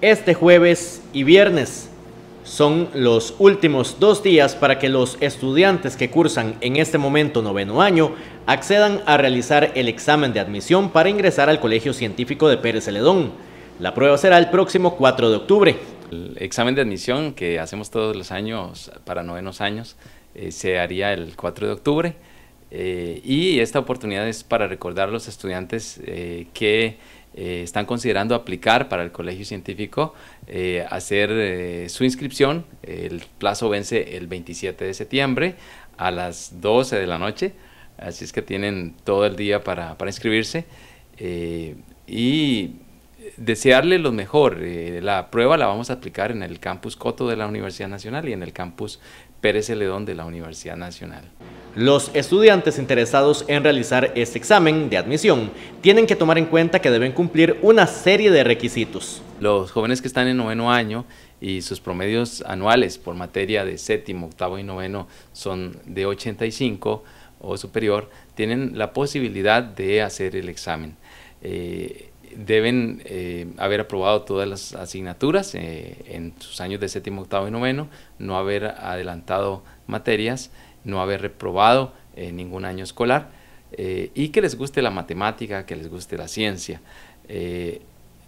este jueves y viernes. Son los últimos dos días para que los estudiantes que cursan en este momento noveno año accedan a realizar el examen de admisión para ingresar al Colegio Científico de Pérez Celedón. La prueba será el próximo 4 de octubre. El examen de admisión que hacemos todos los años para novenos años eh, se haría el 4 de octubre eh, y esta oportunidad es para recordar a los estudiantes eh, que eh, están considerando aplicar para el Colegio Científico, eh, hacer eh, su inscripción. El plazo vence el 27 de septiembre a las 12 de la noche, así es que tienen todo el día para, para inscribirse. y desearle lo mejor. Eh, la prueba la vamos a aplicar en el campus Coto de la Universidad Nacional y en el campus Pérez Ledón de la Universidad Nacional. Los estudiantes interesados en realizar este examen de admisión tienen que tomar en cuenta que deben cumplir una serie de requisitos. Los jóvenes que están en noveno año y sus promedios anuales por materia de séptimo, octavo y noveno son de 85 o superior, tienen la posibilidad de hacer el examen. Eh, deben eh, haber aprobado todas las asignaturas eh, en sus años de séptimo, octavo y noveno, no haber adelantado materias, no haber reprobado en eh, ningún año escolar y que les guste la matemática, que les guste la ciencia.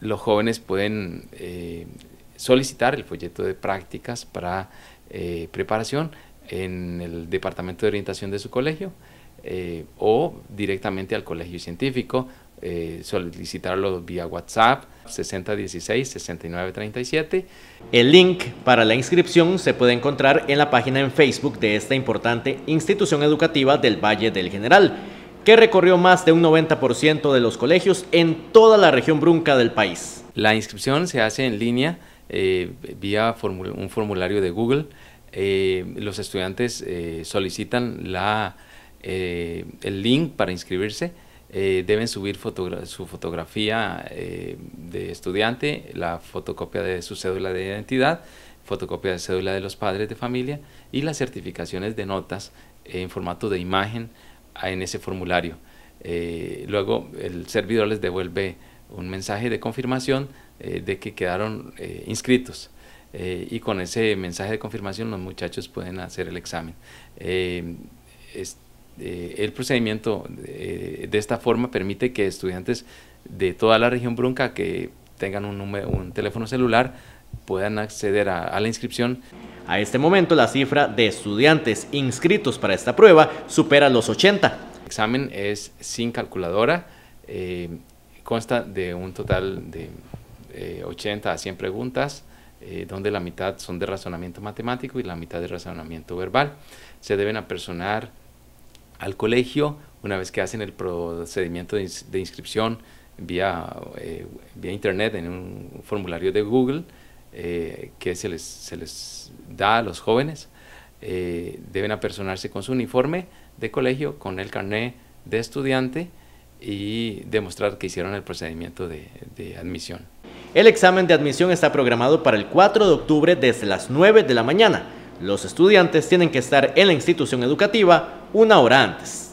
los jóvenes pueden solicitar el folleto de prácticas para preparación en el departamento de orientación de su colegio o directamente al colegio científico eh, solicitarlo vía WhatsApp 6016-6937. El link para la inscripción se puede encontrar en la página en Facebook de esta importante institución educativa del Valle del General, que recorrió más de un 90% de los colegios en toda la región brunca del país. La inscripción se hace en línea eh, vía un formulario de Google. Eh, los estudiantes solicitan la, el link para inscribirse eh, deben subir su fotografía eh, de estudiante, la fotocopia de su cédula de identidad, fotocopia de cédula de los padres de familia y las certificaciones de notas en formato de imagen en ese formulario. Eh, luego el servidor les devuelve un mensaje de confirmación de que quedaron inscritos. y con ese mensaje de confirmación los muchachos pueden hacer el examen. Eh, el procedimiento eh, de, esta forma permite que estudiantes de toda la región Brunca que tengan un, número, un teléfono celular puedan acceder a, la inscripción. A este momento la cifra de estudiantes inscritos para esta prueba supera los 80. El examen es sin calculadora, eh, consta de un total de 80 a 100 preguntas, donde la mitad son de razonamiento matemático y la mitad de razonamiento verbal. Se deben apersonar al colegio, una vez que hacen el procedimiento de, inscripción vía, eh, vía internet en un formulario de Google eh, que se les, da a los jóvenes, eh, deben apersonarse con su uniforme de colegio, con el carnet de estudiante y demostrar que hicieron el procedimiento de, de admisión. El examen de admisión está programado para el 4 de octubre desde las 9 de la mañana. Los estudiantes tienen que estar en la institución educativa una hora antes.